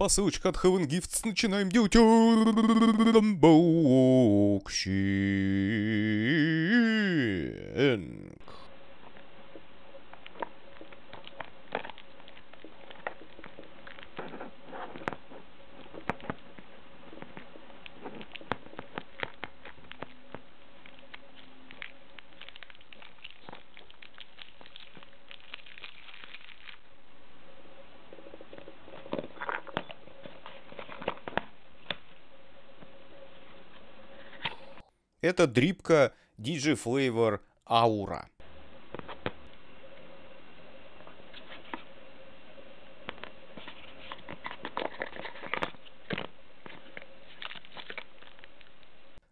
Посылочка от Heaven Gifts. Начинаем делать unboxing. Это дрипка DigiFlavor Aura.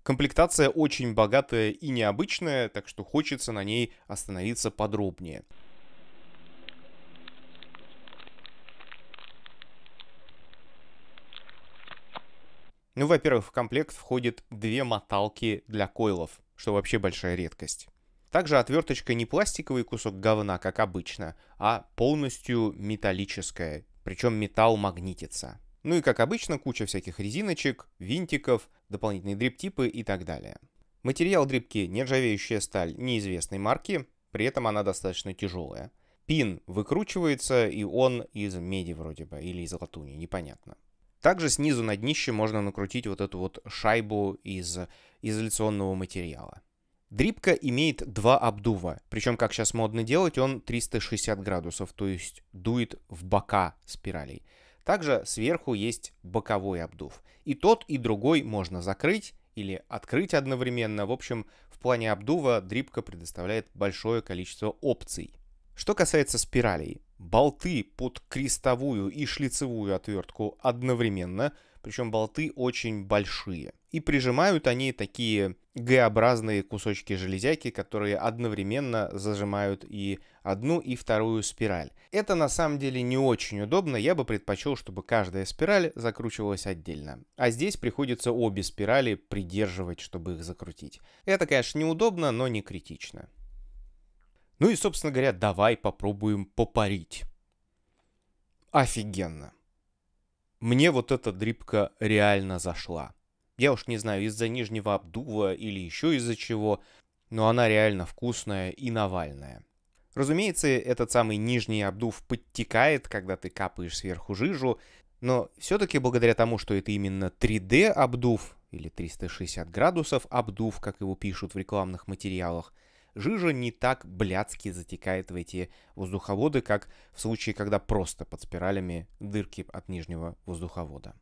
Комплектация очень богатая и необычная, так что хочется на ней остановиться подробнее. Ну, во-первых, в комплект входит две моталки для койлов, что вообще большая редкость. Также отверточка не пластиковый кусок говна, как обычно, а полностью металлическая, причем металл магнитится. Ну и как обычно, куча всяких резиночек, винтиков, дополнительные дриптипы и так далее. Материал дрипки – нержавеющая сталь неизвестной марки, при этом она достаточно тяжелая. Пин выкручивается, и он из меди вроде бы, или из латуни, непонятно. Также снизу на днище можно накрутить вот эту вот шайбу из изоляционного материала. Дрипка имеет два обдува, причем, как сейчас модно делать, он 360 градусов, то есть дует в бока спиралей. Также сверху есть боковой обдув. И тот, и другой можно закрыть или открыть одновременно. В общем, в плане обдува дрипка предоставляет большое количество опций. Что касается спиралей, болты под крестовую и шлицевую отвертку одновременно, причем болты очень большие. И прижимают они такие Г-образные кусочки железяки, которые одновременно зажимают и одну, и вторую спираль. Это на самом деле не очень удобно, я бы предпочел, чтобы каждая спираль закручивалась отдельно. А здесь приходится обе спирали придерживать, чтобы их закрутить. Это, конечно, неудобно, но не критично. Ну и, собственно говоря, давай попробуем попарить. Офигенно. Мне вот эта дрипка реально зашла. Я уж не знаю, из-за нижнего обдува или еще из-за чего, но она реально вкусная и навальная. Разумеется, этот самый нижний обдув подтекает, когда ты капаешь сверху жижу, но все-таки благодаря тому, что это именно 3D обдув, или 360 градусов обдув, как его пишут в рекламных материалах, жижа не так блядски затекает в эти воздуховоды, как в случае, когда просто под спиралями дырки от нижнего воздуховода.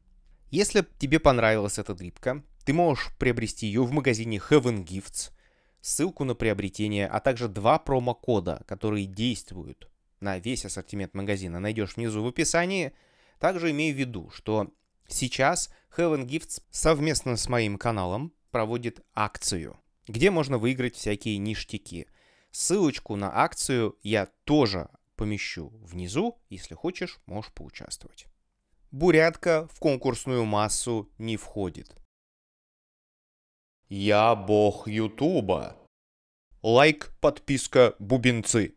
Если тебе понравилась эта дрипка, ты можешь приобрести ее в магазине Heaven Gifts, ссылку на приобретение, а также два промокода, которые действуют на весь ассортимент магазина, найдешь внизу в описании. Также имею в виду, что сейчас Heaven Gifts совместно с моим каналом проводит акцию где можно выиграть всякие ништяки. Ссылочку на акцию я тоже помещу внизу. Если хочешь, можешь поучаствовать. Бурятка в конкурсную массу не входит. Я бог Ютуба. Лайк, подписка, бубенцы.